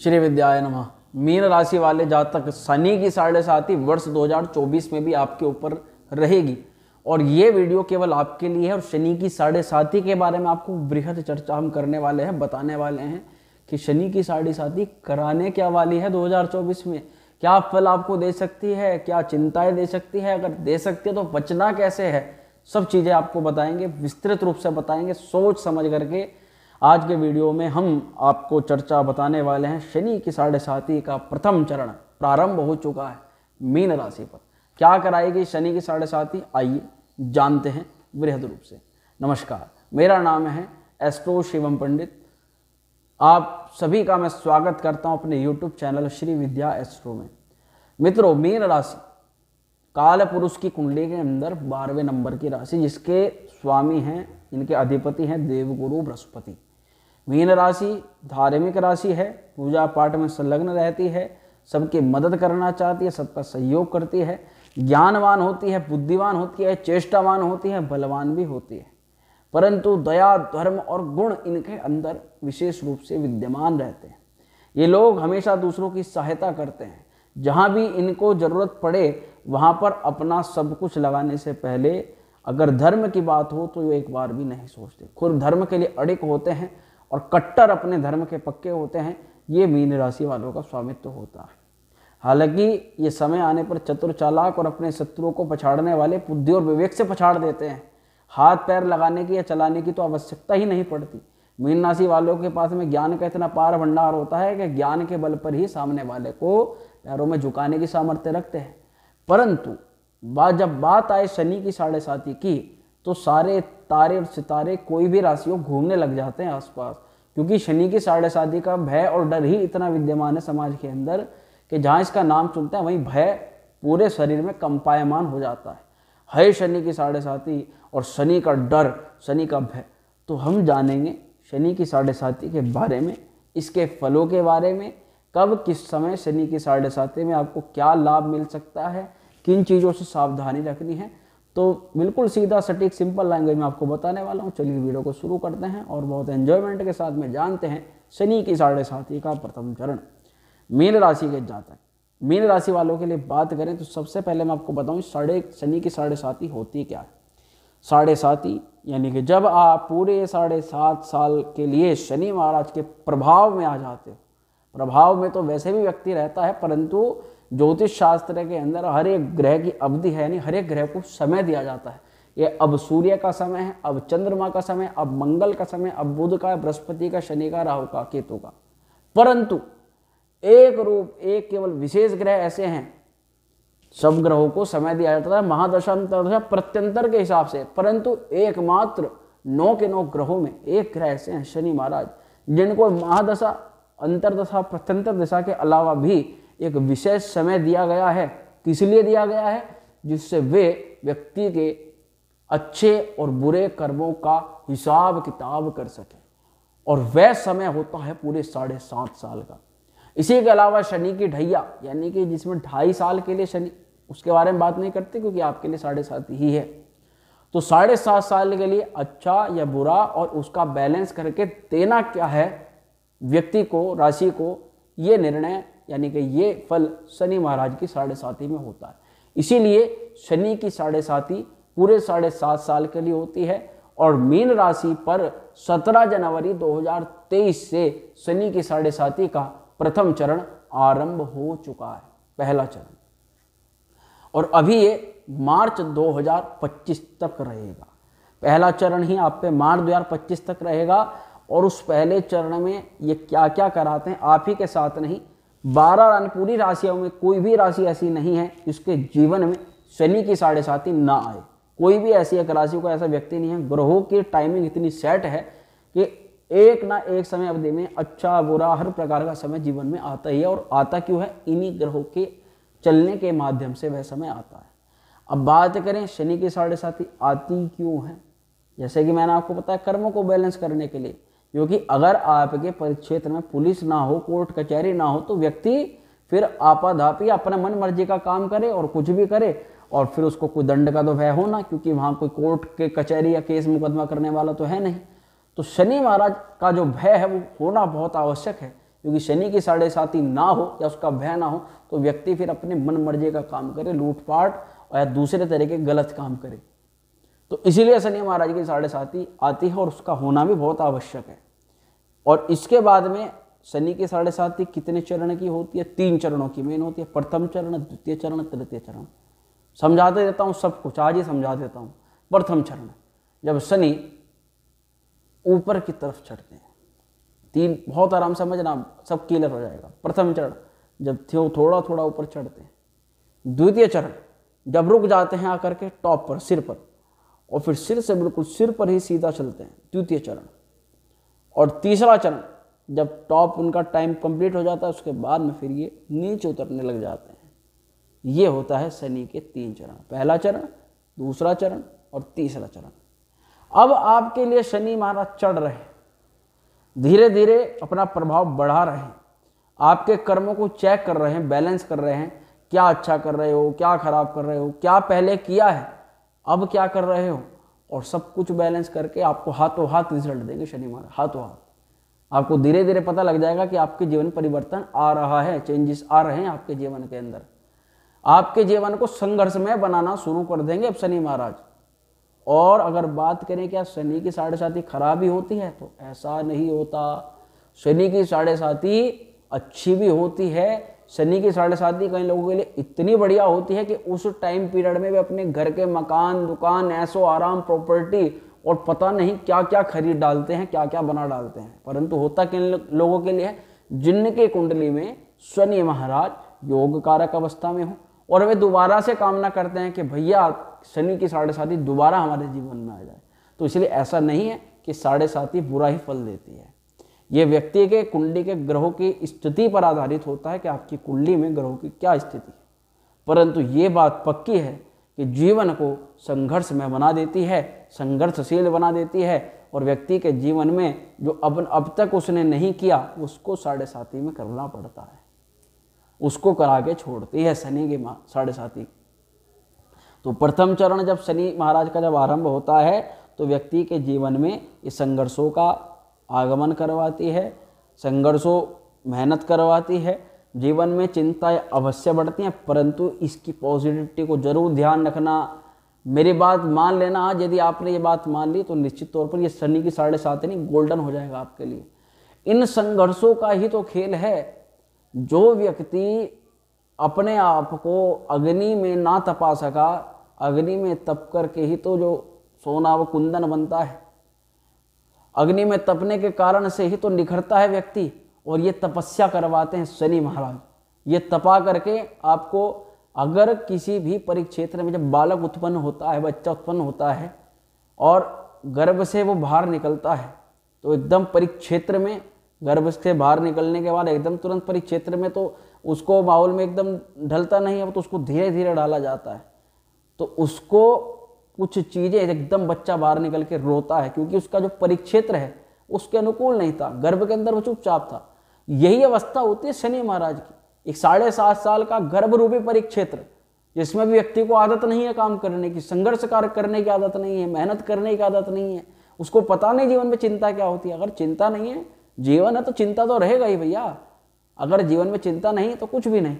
श्री विद्याय नम mean राशि वाले जातक शनि की साढ़े साथी वर्ष 2024 में भी आपके ऊपर रहेगी और ये वीडियो केवल आपके लिए है और शनि की साढ़े साथी के बारे में आपको बृहद चर्चा हम करने वाले हैं बताने वाले हैं कि शनि की साढ़े साथी कराने क्या वाली है 2024 में क्या फल आपको दे सकती है क्या चिंताएं दे सकती है अगर दे सकती है तो बचना कैसे है सब चीज़ें आपको बताएंगे विस्तृत रूप से बताएंगे सोच समझ करके आज के वीडियो में हम आपको चर्चा बताने वाले हैं शनि की साढ़े साथी का प्रथम चरण प्रारंभ हो चुका है मीन राशि पर क्या कराएगी शनि की साढ़े साथी आइए जानते हैं वृहद रूप से नमस्कार मेरा नाम है एस्ट्रो शिवम पंडित आप सभी का मैं स्वागत करता हूं अपने YouTube channel Shri Vidya astro में मित्रों मीन राशि काल पुरुष की कुंडली के अंदर बारहवें नंबर की राशि जिसके स्वामी हैं इनके अधिपति हैं देवगुरु बृहस्पति मीन राशि धार्मिक राशि है पूजा पाठ में संलग्न रहती है सबकी मदद करना चाहती है सबका सहयोग करती है ज्ञानवान होती है बुद्धिवान होती है चेष्टावान होती है बलवान भी होती है परंतु दया धर्म और गुण इनके अंदर विशेष रूप से विद्यमान रहते हैं ये लोग हमेशा दूसरों की सहायता करते हैं जहाँ भी इनको ज़रूरत पड़े वहाँ पर अपना सब कुछ लगाने से पहले अगर धर्म की बात हो तो ये एक बार भी नहीं सोचते खुद धर्म के लिए अड़िक होते हैं और कट्टर अपने धर्म के पक्के होते हैं ये मीन राशि वालों का स्वामित्व होता है हालांकि ये समय आने पर चतुर चालाक और अपने शत्रुओं को पछाड़ने वाले बुद्धि और विवेक से पछाड़ देते हैं हाथ पैर लगाने की या चलाने की तो आवश्यकता ही नहीं पड़ती मीन राशि वालों के पास में ज्ञान का इतना पार भंडार होता है कि ज्ञान के बल पर ही सामने वाले को पैरों में झुकाने की सामर्थ्य रखते हैं परंतु बा जब बात आए शनि की साढ़े साथी की तो सारे तारे और सितारे कोई भी राशि हो घूमने लग जाते हैं आसपास क्योंकि शनि की साढ़े शादी का भय और डर ही इतना विद्यमान है समाज के अंदर कि जहाँ इसका नाम सुनते हैं वहीं भय पूरे शरीर में कंपायमान हो जाता है हय शनि की साढ़े साथी और शनि का डर शनि का भय तो हम जानेंगे शनि की साढ़े साथी के बारे में इसके फलों के बारे में कब किस समय शनि की साढ़े साथी में आपको क्या लाभ मिल सकता है किन चीज़ों से सावधानी रखनी है तो बिल्कुल सीधा सटीक सिंपल लैंग्वेज में आपको बताने वाला हूँ चलिए वीडियो को शुरू करते हैं और बहुत एन्जॉयमेंट के साथ में जानते हैं शनि की साढ़े साथी का प्रथम चरण मीन राशि के जातक मीन राशि वालों के लिए बात करें तो सबसे पहले मैं आपको बताऊँ साढ़े शनि की साढ़े साथी होती क्या है साढ़े साथी यानी कि जब आप पूरे साढ़े सात साल के लिए शनि महाराज के प्रभाव में आ जाते हो प्रभाव में तो वैसे भी व्यक्ति रहता है परंतु ज्योतिष शास्त्र के अंदर हर एक ग्रह की अवधि है यानी हर एक ग्रह को समय दिया जाता है ये अब सूर्य का समय है अब चंद्रमा का समय अब मंगल का समय अब बुध का बृहस्पति का शनि का राहु का केतु का परंतु एक रूप एक केवल विशेष ग्रह ऐसे हैं सब ग्रहों को समय दिया जाता है महादशा प्रत्यंतर के हिसाब से परंतु एकमात्र नौ के नौ ग्रहों में एक ग्रह ऐसे हैं शनि महाराज जिनको महादशा अंतरदशा प्रत्यंतर दशा के अलावा भी एक विशेष समय दिया गया है किस लिए दिया गया है जिससे वे व्यक्ति के अच्छे और बुरे कर्मों का हिसाब किताब कर सके और वह समय होता है पूरे साढ़े सात साल का इसी के अलावा शनि की ढैया यानी कि जिसमें ढाई साल के लिए शनि उसके बारे में बात नहीं करते क्योंकि आपके लिए साढ़े सात ही है तो साढ़े सात साल के लिए अच्छा या बुरा और उसका बैलेंस करके देना क्या है व्यक्ति को राशि को ये निर्णय यानी कि ये फल शनि महाराज की साढ़े साथी में होता है इसीलिए शनि की साढ़े साथी पूरे साढ़े सात साल के लिए होती है और मीन राशि पर 17 जनवरी 2023 से शनि की साढ़े साथी का प्रथम चरण आरंभ हो चुका है पहला चरण और अभी ये मार्च 2025 तक रहेगा पहला चरण ही आप पे मार्च 2025 तक रहेगा और उस पहले चरण में ये क्या क्या कराते हैं आप ही के साथ नहीं बारह रन पूरी राशियों में कोई भी राशि ऐसी नहीं है जिसके जीवन में शनि की साढ़े साथी ना आए कोई भी ऐसी एक राशि का ऐसा व्यक्ति नहीं है ग्रहों की टाइमिंग इतनी सेट है कि एक ना एक समय अवधि में अच्छा बुरा हर प्रकार का समय जीवन में आता ही है और आता क्यों है इन्हीं ग्रहों के चलने के माध्यम से वह समय आता है अब बात करें शनि की साढ़े साथी आती क्यों है जैसे कि मैंने आपको बताया कर्मों को बैलेंस करने के लिए क्योंकि अगर आपके परिक्षेत्र में पुलिस ना हो कोर्ट कचहरी ना हो तो व्यक्ति फिर आपाधापी अपने मन मर्जी का काम करे और कुछ भी करे और फिर उसको कोई दंड का तो भय हो ना क्योंकि वहाँ कोई कोर्ट के कचहरी या केस मुकदमा करने वाला तो है नहीं तो शनि महाराज का जो भय है वो होना बहुत आवश्यक है क्योंकि शनि की साढ़े साथी ना हो या उसका भय ना हो तो व्यक्ति फिर अपने मन मर्जी का काम करे लूटपाट और या दूसरे तरह के गलत काम करे तो इसीलिए शनि महाराज की साढ़े साथी आती है और उसका होना भी बहुत आवश्यक है और इसके बाद में शनि की साढ़े ही कितने चरण की होती है तीन चरणों की मेन होती है प्रथम चरण द्वितीय चरण तृतीय चरण समझाते देता हूँ सब कुछ आज ही समझा देता हूँ प्रथम चरण जब शनि ऊपर की तरफ चढ़ते हैं तीन बहुत आराम से समझना सब क्लियर हो जाएगा प्रथम चरण जब थे थोड़ा थोड़ा ऊपर चढ़ते हैं द्वितीय चरण जब रुक जाते हैं आकर के टॉप पर सिर पर और फिर सिर से बिल्कुल सिर पर ही सीधा चलते हैं द्वितीय चरण और तीसरा चरण जब टॉप उनका टाइम कंप्लीट हो जाता है उसके बाद में फिर ये नीचे उतरने लग जाते हैं ये होता है शनि के तीन चरण पहला चरण दूसरा चरण और तीसरा चरण अब आपके लिए शनि महाराज चढ़ रहे धीरे धीरे अपना प्रभाव बढ़ा रहे हैं आपके कर्मों को चेक कर रहे हैं बैलेंस कर रहे हैं क्या अच्छा कर रहे हो क्या खराब कर रहे हो क्या पहले किया है अब क्या कर रहे हो और सब कुछ बैलेंस करके आपको हाथों हाथ रिजल्ट देंगे शनि महाराज हाथों हाथ आपको धीरे धीरे पता लग जाएगा कि आपके जीवन परिवर्तन आ रहा है चेंजेस आ रहे हैं आपके जीवन के अंदर आपके जीवन को संघर्षमय बनाना शुरू कर देंगे अब शनि महाराज और अगर बात करें क्या शनि की साढ़े साथी खराब ही होती है तो ऐसा नहीं होता शनि की साढ़े साथी अच्छी भी होती है शनि की साढ़े साथी कई लोगों के लिए इतनी बढ़िया होती है कि उस टाइम पीरियड में वे अपने घर के मकान दुकान ऐसो आराम प्रॉपर्टी और पता नहीं क्या क्या खरीद डालते हैं क्या क्या बना डालते हैं परंतु होता किन लोगों के लिए जिनके कुंडली में शनि महाराज योग कारक अवस्था में हो और वे दोबारा से कामना करते हैं कि भैया शनि की साढ़े साथी दोबारा हमारे जीवन में आ जाए तो इसलिए ऐसा नहीं है कि साढ़े साथी बुरा ही फल देती है ये व्यक्ति के कुंडली के ग्रहों की स्थिति पर आधारित होता है कि आपकी कुंडली में ग्रहों की क्या स्थिति है परंतु ये बात पक्की है कि जीवन को संघर्ष में बना देती है संघर्षशील बना देती है और व्यक्ति के जीवन में जो अब अब तक उसने नहीं किया उसको साढ़े साथी में करना पड़ता है उसको करा के छोड़ती है शनि के साढ़े साथी तो प्रथम चरण जब शनि महाराज का जब आरंभ होता है तो व्यक्ति के जीवन में इस संघर्षों का आगमन करवाती है संघर्षों मेहनत करवाती है जीवन में चिंताएं अवश्य बढ़ती हैं परंतु इसकी पॉजिटिविटी को जरूर ध्यान रखना मेरी बात मान लेना आज यदि आपने ये बात मान ली तो निश्चित तौर पर ये शनि की साढ़े सात नहीं गोल्डन हो जाएगा आपके लिए इन संघर्षों का ही तो खेल है जो व्यक्ति अपने आप को अग्नि में ना तपा सका अग्नि में तप करके ही तो जो सोना व कुंदन बनता है अग्नि में तपने के कारण से ही तो निखरता है व्यक्ति और ये तपस्या करवाते हैं शनि महाराज ये तपा करके आपको अगर किसी भी परिक्षेत्र में जब बालक उत्पन्न होता है बच्चा उत्पन्न होता है और गर्भ से वो बाहर निकलता है तो एकदम परिक्षेत्र में गर्भ से बाहर निकलने के बाद एकदम तुरंत परिक्षेत्र में तो उसको माहौल में एकदम ढलता नहीं है तो उसको धीरे धीरे डाला जाता है तो उसको कुछ चीज़ें एकदम बच्चा बाहर निकल के रोता है क्योंकि उसका जो परिक्षेत्र है उसके अनुकूल नहीं था गर्भ के अंदर वो चुपचाप था यही अवस्था होती है शनि महाराज की एक साढ़े सात साल का गर्भ रूपी परिक्षेत्र जिसमें भी व्यक्ति को आदत नहीं है काम करने की संघर्ष कार्य करने की आदत नहीं है मेहनत करने की आदत नहीं है उसको पता नहीं जीवन में चिंता क्या होती है अगर चिंता नहीं है जीवन है तो चिंता तो रहेगा ही भैया अगर जीवन में चिंता नहीं तो कुछ भी नहीं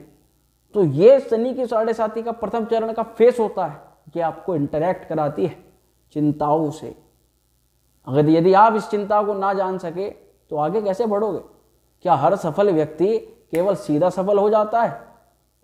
तो ये शनि की साढ़े साथी का प्रथम चरण का फेस होता है ये आपको इंटरेक्ट कराती है चिंताओं से अगर यदि आप इस चिंता को ना जान सके तो आगे कैसे बढ़ोगे क्या हर सफल व्यक्ति केवल सीधा सफल हो जाता है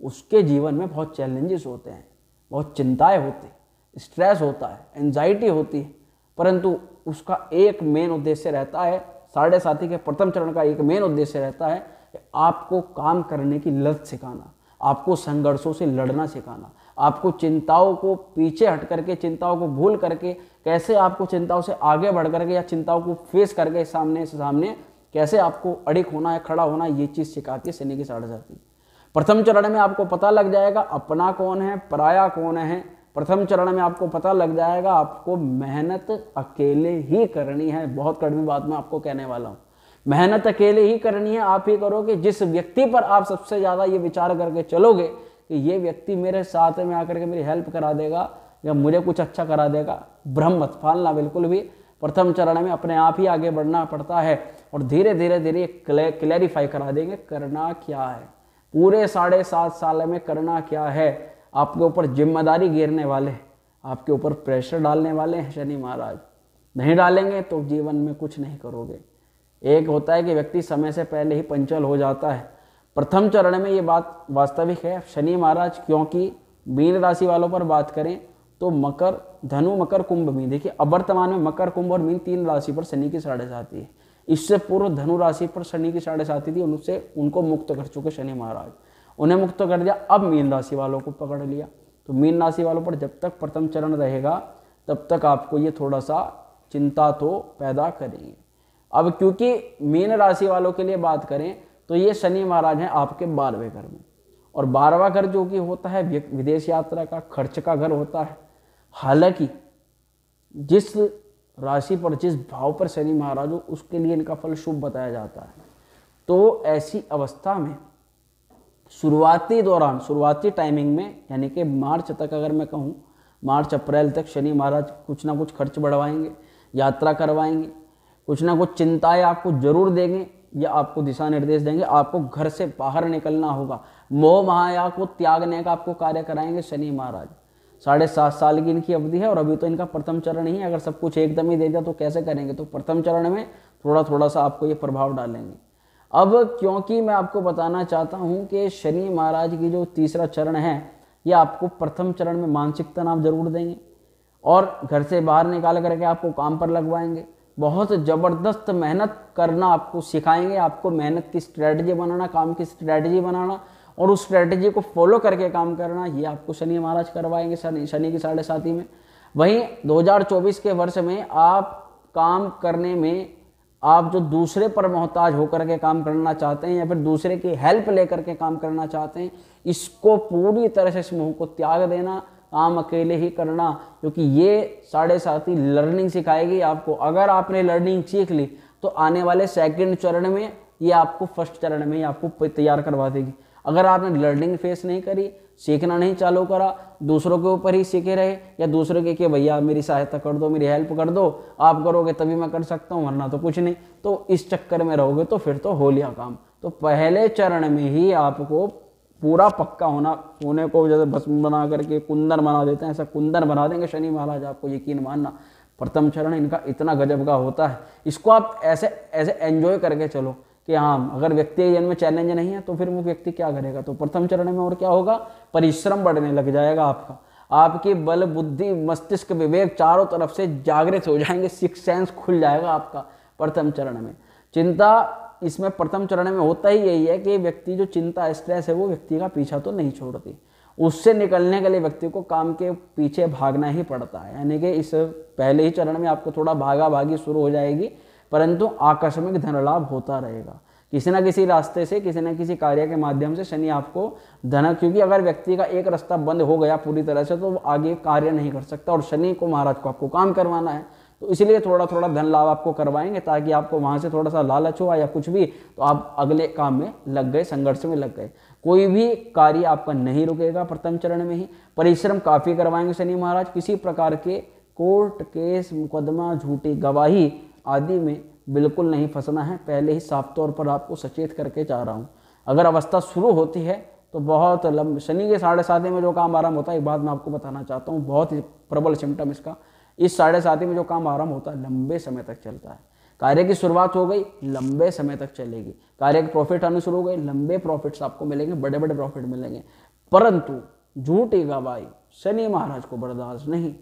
उसके जीवन में बहुत चैलेंजेस होते हैं बहुत चिंताएं होती हैं स्ट्रेस होता है एनजाइटी होती है परंतु उसका एक मेन उद्देश्य रहता है साढ़े साथी के प्रथम चरण का एक मेन उद्देश्य रहता है कि आपको काम करने की लत सिखाना आपको संघर्षों से लड़ना सिखाना आपको चिंताओं को पीछे हट करके चिंताओं को भूल करके कैसे आपको चिंताओं से आगे बढ़ करके या चिंताओं को फेस करके सामने से सामने कैसे आपको अड़िक होना है खड़ा होना ये चीज़ सिखाती है सैनिक की साढ़े साथी प्रथम चरण में आपको पता लग जाएगा अपना कौन है पराया कौन है प्रथम चरण में आपको पता लग जाएगा आपको मेहनत अकेले ही करनी है बहुत कड़वी बात मैं आपको कहने वाला हूँ मेहनत अकेले ही करनी है आप ही करोगे जिस व्यक्ति पर आप सबसे ज़्यादा ये विचार करके चलोगे कि ये व्यक्ति मेरे साथ में आकर के मेरी हेल्प करा देगा या मुझे कुछ अच्छा करा देगा भ्रम मत पालना बिल्कुल भी प्रथम चरण में अपने आप ही आगे बढ़ना पड़ता है और धीरे धीरे धीरे क्लैरिफाई करा देंगे करना क्या है पूरे साढ़े सात साल में करना क्या है आपके ऊपर जिम्मेदारी घेरने वाले आपके ऊपर प्रेशर डालने वाले हैं शनि महाराज नहीं डालेंगे तो जीवन में कुछ नहीं करोगे एक होता है कि व्यक्ति समय से पहले ही पंचल हो जाता है प्रथम चरण में ये बात वास्तविक है शनि महाराज क्योंकि मीन राशि वालों पर बात करें तो मकर धनु मकर कुंभ मीन देखिए अब वर्तमान में मकर कुंभ और मीन तीन राशि पर शनि की साढ़े साथी है इससे पूर्व धनु राशि पर शनि की साढ़े साथी थी उनसे उनको मुक्त कर चुके शनि महाराज उन्हें मुक्त कर दिया अब मीन राशि वालों को पकड़ लिया तो मीन राशि वालों पर जब तक प्रथम चरण रहेगा तब तक आपको ये थोड़ा सा चिंता तो पैदा करेंगे अब क्योंकि मीन राशि वालों के लिए बात करें तो ये शनि महाराज हैं आपके बारहवें घर में और बारहवा घर जो कि होता है विदेश यात्रा का खर्च का घर होता है हालांकि जिस राशि पर जिस भाव पर शनि महाराज हो उसके लिए इनका फल शुभ बताया जाता है तो ऐसी अवस्था में शुरुआती दौरान शुरुआती टाइमिंग में यानी कि मार्च तक अगर मैं कहूँ मार्च अप्रैल तक शनि महाराज कुछ ना कुछ खर्च बढ़वाएंगे यात्रा करवाएंगे कुछ ना कुछ चिंताएं आपको जरूर देंगे ये आपको दिशा निर्देश देंगे आपको घर से बाहर निकलना होगा मोह महाया को त्यागने का आपको कार्य कराएंगे शनि महाराज साढ़े सात साल की इनकी अवधि है और अभी तो इनका प्रथम चरण ही है अगर सब कुछ एकदम ही दे दिया तो कैसे करेंगे तो प्रथम चरण में थोड़ा थोड़ा सा आपको ये प्रभाव डालेंगे अब क्योंकि मैं आपको बताना चाहता हूँ कि शनि महाराज की जो तीसरा चरण है ये आपको प्रथम चरण में मानसिक तनाव जरूर देंगे और घर से बाहर निकाल करके आपको काम पर लगवाएंगे बहुत ज़बरदस्त मेहनत करना आपको सिखाएंगे आपको मेहनत की स्ट्रेटजी बनाना काम की स्ट्रेटजी बनाना और उस स्ट्रेटजी को फॉलो करके काम करना ये आपको शनि महाराज करवाएंगे शनि शनि की साढ़े साथी में वहीं 2024 के वर्ष में आप काम करने में आप जो दूसरे पर मोहताज होकर के काम करना चाहते हैं या फिर दूसरे की हेल्प लेकर के काम करना चाहते हैं इसको पूरी तरह से इस मुँह को त्याग देना काम अकेले ही करना क्योंकि ये साढ़े साथी लर्निंग सिखाएगी आपको अगर आपने लर्निंग सीख ली तो आने वाले सेकंड चरण में ये आपको फर्स्ट चरण में ये आपको तैयार करवा देगी अगर आपने लर्निंग फेस नहीं करी सीखना नहीं चालू करा दूसरों के ऊपर ही सीखे रहे या दूसरों के कि भैया मेरी सहायता कर दो मेरी हेल्प कर दो आप करोगे तभी मैं कर सकता हूँ वरना तो कुछ नहीं तो इस चक्कर में रहोगे तो फिर तो हो लिया काम तो पहले चरण में ही आपको पूरा पक्का होना होने को जैसे भस्म बना करके कुंदन बना देते हैं ऐसा कुंदन बना देंगे शनि महाराज आपको यकीन मानना प्रथम चरण इनका इतना गजब का होता है इसको आप ऐसे ऐसे एंजॉय करके चलो कि हाँ अगर व्यक्ति के जन्म चैलेंज नहीं है तो फिर वो व्यक्ति क्या करेगा तो प्रथम चरण में और क्या होगा परिश्रम बढ़ने लग जाएगा आपका आपकी बल बुद्धि मस्तिष्क विवेक चारों तरफ से जागृत हो जाएंगे सिक्स सेंस खुल जाएगा आपका प्रथम चरण में चिंता इसमें प्रथम चरण में होता ही यही है कि व्यक्ति जो चिंता स्ट्रेस है वो व्यक्ति का पीछा तो नहीं छोड़ती उससे निकलने के लिए व्यक्ति को काम के पीछे भागना ही पड़ता है यानी कि इस पहले ही चरण में आपको थोड़ा भागा भागी शुरू हो जाएगी परंतु आकस्मिक धन लाभ होता रहेगा किसी ना किसी रास्ते से किसी ना किसी कार्य के माध्यम से शनि आपको धन क्योंकि अगर व्यक्ति का एक रास्ता बंद हो गया पूरी तरह से तो वो आगे कार्य नहीं कर सकता और शनि को महाराज को आपको काम करवाना है तो इसलिए थोड़ा थोड़ा धन लाभ आपको करवाएंगे ताकि आपको वहां से थोड़ा सा लालच हुआ या कुछ भी तो आप अगले काम में लग गए संघर्ष में लग गए कोई भी कार्य आपका नहीं रुकेगा प्रथम चरण में ही परिश्रम काफी करवाएंगे शनि महाराज किसी प्रकार के कोर्ट केस मुकदमा झूठी गवाही आदि में बिल्कुल नहीं फंसना है पहले ही साफ तौर पर आपको सचेत करके जा रहा हूँ अगर अवस्था शुरू होती है तो बहुत लंबे शनि के साढ़े साथे में जो काम आराम होता है एक बात मैं आपको बताना चाहता हूँ बहुत ही प्रबल सिम्टम इसका इस साढ़े साथी में जो काम आरंभ होता है लंबे समय तक चलता है कार्य की शुरुआत हो गई लंबे समय तक चलेगी कार्य के प्रॉफिट आने शुरू हो गए लंबे प्रॉफिट्स आपको मिलेंगे बड़े बड़े प्रॉफिट मिलेंगे परंतु झूठी भाई शनि महाराज को बर्दाश्त नहीं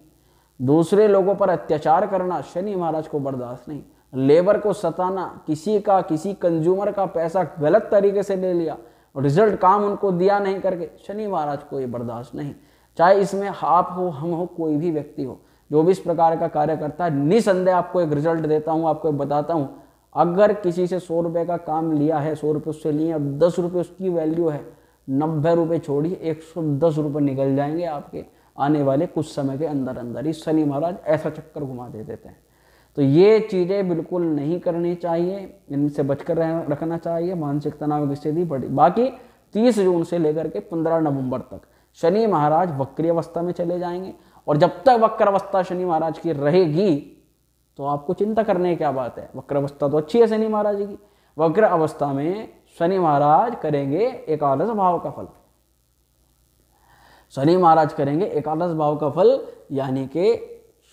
दूसरे लोगों पर अत्याचार करना शनि महाराज को बर्दाश्त नहीं लेबर को सताना किसी का किसी कंज्यूमर का पैसा गलत तरीके से ले लिया रिजल्ट काम उनको दिया नहीं करके शनि महाराज को ये बर्दाश्त नहीं चाहे इसमें आप हो हम हो कोई भी व्यक्ति हो जो भी इस प्रकार का कार्य करता है निसंदेह आपको एक रिजल्ट देता हूँ आपको एक बताता हूँ अगर किसी से सौ रुपये का काम लिया है सौ रुपये उससे लिए अब दस रुपये उसकी वैल्यू है नब्बे रुपये छोड़िए एक सौ दस रुपये निकल जाएंगे आपके आने वाले कुछ समय के अंदर अंदर ही शनि महाराज ऐसा चक्कर घुमा दे देते हैं तो ये चीज़ें बिल्कुल नहीं करनी चाहिए इनसे बचकर रखना चाहिए मानसिक तनाव की स्थिति बढ़ी बाकी तीस जून से लेकर के पंद्रह नवंबर तक शनि महाराज वक्री अवस्था में चले जाएंगे और जब तक वक्रवस्था शनि महाराज की रहेगी तो आपको चिंता करने की क्या बात है वक्रवस्था तो अच्छी है शनि महाराज की वक्र अवस्था में शनि महाराज करेंगे एकादश भाव का फल शनि महाराज करेंगे एकादश भाव का फल यानी कि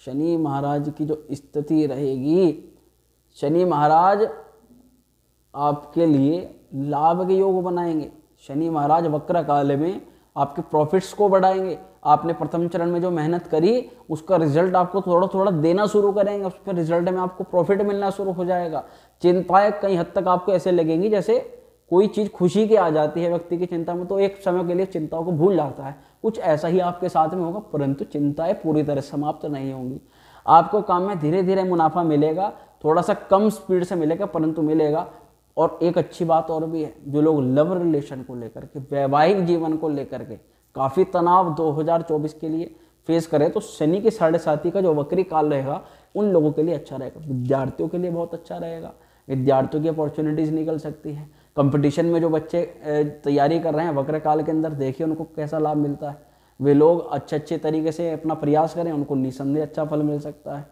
शनि महाराज की जो स्थिति रहेगी शनि महाराज आपके लिए लाभ के योग बनाएंगे शनि महाराज वक्र काल में आपके प्रॉफिट्स को बढ़ाएंगे आपने प्रथम चरण में जो मेहनत करी उसका रिजल्ट आपको थोड़ा थोड़ा देना शुरू करेंगे उस पर रिजल्ट में आपको प्रॉफिट मिलना शुरू हो जाएगा चिंताएं कई हद तक आपको ऐसे लगेंगी जैसे कोई चीज़ खुशी की आ जाती है व्यक्ति की चिंता में तो एक समय के लिए चिंताओं को भूल जाता है कुछ ऐसा ही आपके साथ में होगा परंतु चिंताएं पूरी तरह समाप्त नहीं होंगी आपको काम में धीरे धीरे मुनाफा मिलेगा थोड़ा सा कम स्पीड से मिलेगा परंतु मिलेगा और एक अच्छी बात और भी है जो लोग लव रिलेशन को लेकर के वैवाहिक जीवन को लेकर के काफ़ी तनाव 2024 के लिए फेस करें तो शनि के साढ़े साथी का जो वक्री काल रहेगा उन लोगों के लिए अच्छा रहेगा विद्यार्थियों के लिए बहुत अच्छा रहेगा विद्यार्थियों की अपॉर्चुनिटीज़ निकल सकती है कंपटीशन में जो बच्चे तैयारी कर रहे हैं वक्र काल के अंदर देखिए उनको कैसा लाभ मिलता है वे लोग अच्छे अच्छे तरीके से अपना प्रयास करें उनको निसंदेह अच्छा फल मिल सकता है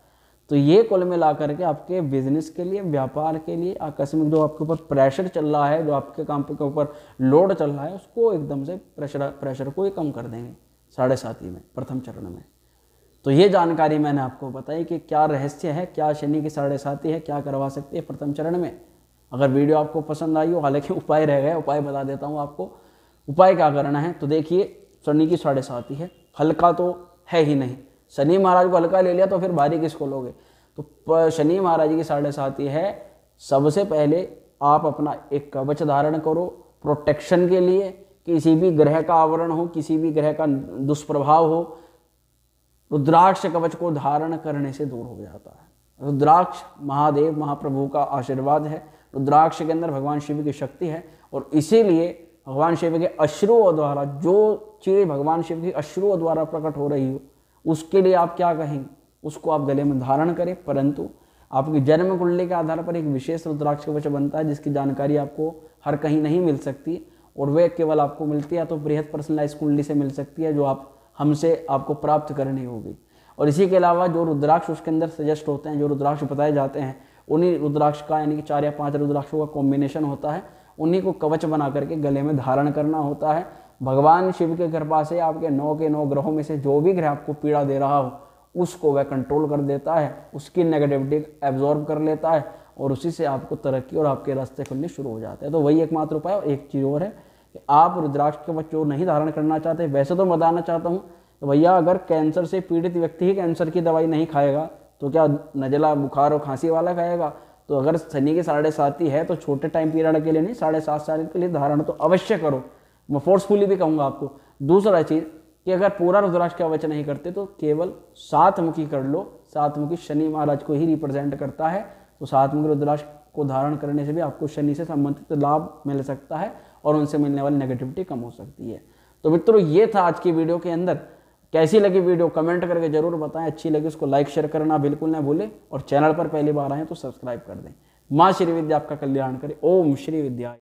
तो ये कुल में ला करके आपके बिजनेस के लिए व्यापार के लिए आकस्मिक जो आपके ऊपर प्रेशर चल रहा है जो आपके काम के ऊपर लोड चल रहा है उसको एकदम से प्रेशर प्रेशर को ही कम कर देंगे साढ़े सात ही में प्रथम चरण में तो ये जानकारी मैंने आपको बताई कि क्या रहस्य है क्या शनि की साढ़े साथी है क्या करवा सकती है प्रथम चरण में अगर वीडियो आपको पसंद आई हो हालांकि उपाय रह गए उपाय बता देता हूँ आपको उपाय क्या करना है तो देखिए शनि की साढ़े साथी है हल्का तो है ही नहीं शनि महाराज को हल्का ले लिया तो फिर भारी किसको लोगे तो शनि महाराज की साढ़े साथ ही है सबसे पहले आप अपना एक कवच धारण करो प्रोटेक्शन के लिए किसी भी ग्रह का आवरण हो किसी भी ग्रह का दुष्प्रभाव हो रुद्राक्ष कवच को धारण करने से दूर हो जाता है रुद्राक्ष महादेव महाप्रभु का आशीर्वाद है रुद्राक्ष के अंदर भगवान शिव की शक्ति है और इसीलिए भगवान शिव के अश्रुओं द्वारा जो चीज़ भगवान शिव की अश्रुओं द्वारा प्रकट हो रही हो उसके लिए आप क्या कहेंगे उसको आप गले में धारण करें परंतु आपके जन्म कुंडली के आधार पर एक विशेष रुद्राक्ष कवच बनता है जिसकी जानकारी आपको हर कहीं नहीं मिल सकती और वह केवल आपको मिलती है तो बृहद पर्सनलाइज कुंडली से मिल सकती है जो आप हमसे आपको प्राप्त करनी होगी और इसी के अलावा जो रुद्राक्ष उसके अंदर सजेस्ट होते हैं जो रुद्राक्ष बताए जाते हैं उन्हीं रुद्राक्ष का यानी कि चार या पांच रुद्राक्षों का कॉम्बिनेशन होता है उन्हीं को कवच बना करके गले में धारण करना होता है भगवान शिव के कृपा से आपके नौ के नौ ग्रहों में से जो भी ग्रह आपको पीड़ा दे रहा हो उसको वह कंट्रोल कर देता है उसकी नेगेटिविटी एब्जॉर्ब कर लेता है और उसी से आपको तरक्की और आपके रास्ते खुलने शुरू हो जाते हैं तो वही एकमात्र उपाय और एक चीज़ और है कि आप रुद्राक्ष के बच्चों नहीं धारण करना चाहते वैसे तो मैं बताना चाहता हूँ तो भैया अगर कैंसर से पीड़ित व्यक्ति ही कैंसर की दवाई नहीं खाएगा तो क्या नजला बुखार और खांसी वाला खाएगा तो अगर शनि के साढ़े सात ही है तो छोटे टाइम पीरियड के लिए नहीं साढ़े सात साल के लिए धारण तो अवश्य करो मैं फोर्सफुली भी कहूँगा आपको दूसरा चीज़ कि अगर पूरा रुद्राक्ष का वचन नहीं करते तो केवल सात मुखी कर लो सात मुखी शनि महाराज को ही रिप्रेजेंट करता है तो सात मुखी रुद्राक्ष को धारण करने से भी आपको शनि से संबंधित लाभ मिल सकता है और उनसे मिलने वाली नेगेटिविटी कम हो सकती है तो मित्रों ये था आज की वीडियो के अंदर कैसी लगी वीडियो कमेंट करके जरूर बताएं अच्छी लगी उसको लाइक शेयर करना बिल्कुल ना भूलें और चैनल पर पहली बार आए तो सब्सक्राइब कर दें माँ श्री विद्या आपका कल्याण करें ओम श्री विद्या